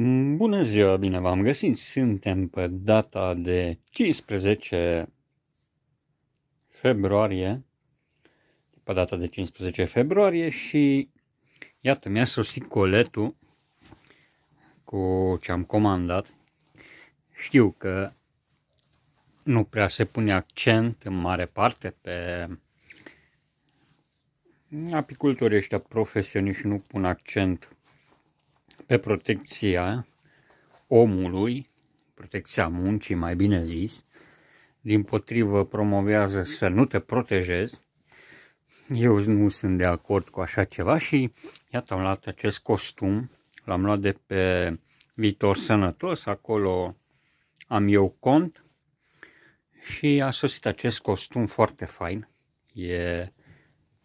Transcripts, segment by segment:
Mm, bună ziua, bine v-am găsit! Suntem pe data de 15 februarie, pe data de 15 februarie și iată, mi-a sosit coletul cu ce am comandat. Știu că nu prea se pune accent în mare parte pe apicultorii ăștia profesioniști nu pun accent pe protecția omului, protecția muncii, mai bine zis, din potrivă promovează să nu te protejezi. Eu nu sunt de acord cu așa ceva și iată am luat acest costum, l-am luat de pe Viitor Sănătos, acolo am eu cont și a sosit acest costum foarte fain. E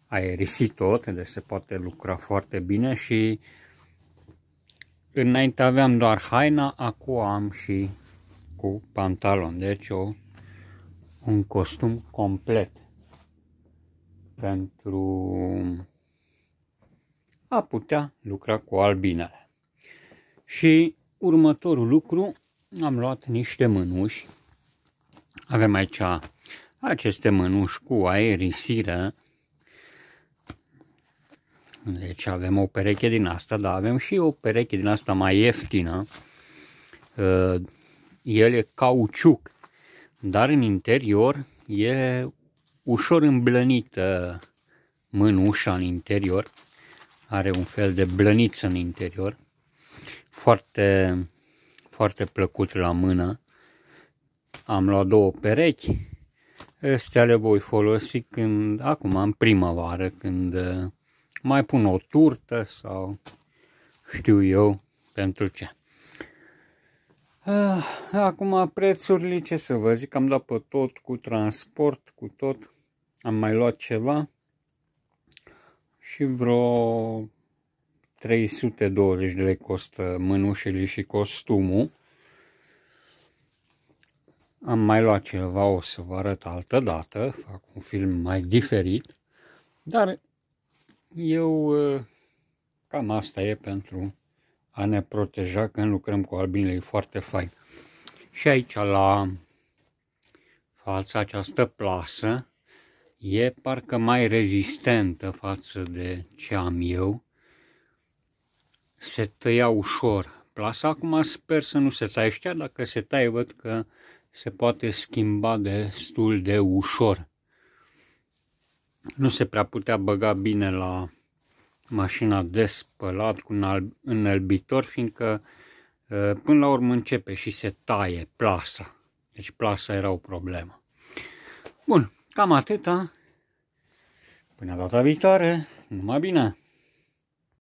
aerisit tot, deci se poate lucra foarte bine și uh, Înainte aveam doar haina, acum am și cu pantalon, deci o, un costum complet pentru a putea lucra cu albinele. Și următorul lucru, am luat niște mânuși. Avem aici aceste mânuși cu aerisire. Deci avem o pereche din asta, dar avem și o pereche din asta mai ieftină. Uh, el e cauciuc, dar în interior e ușor îmblănită mânușa în interior. Are un fel de blăniță în interior. Foarte, foarte plăcut la mână. Am luat două perechi. Astea le voi folosi când, acum, în primăvară, când uh, mai pun o turtă sau știu eu pentru ce. Ah, acum prețurile, ce să vă zic, am dat pe tot cu transport, cu tot. Am mai luat ceva și vreo 320 de lei costă mânușele și costumul. Am mai luat ceva, o să vă arăt altă dată, fac un film mai diferit, dar eu ă, cam asta e pentru a ne proteja când lucrăm cu albinele, e foarte fain. Și aici la fața această plasă e parcă mai rezistentă față de ce am eu. Se tăia ușor. Plasa acum sper să nu se taie, știa dacă se taie văd că se poate schimba destul de ușor nu se prea putea băga bine la mașina de spălat cu un înălbitor, fiindcă până la urmă începe și se taie plasa. Deci plasa era o problemă. Bun, cam atâta. Până data viitoare, numai bine!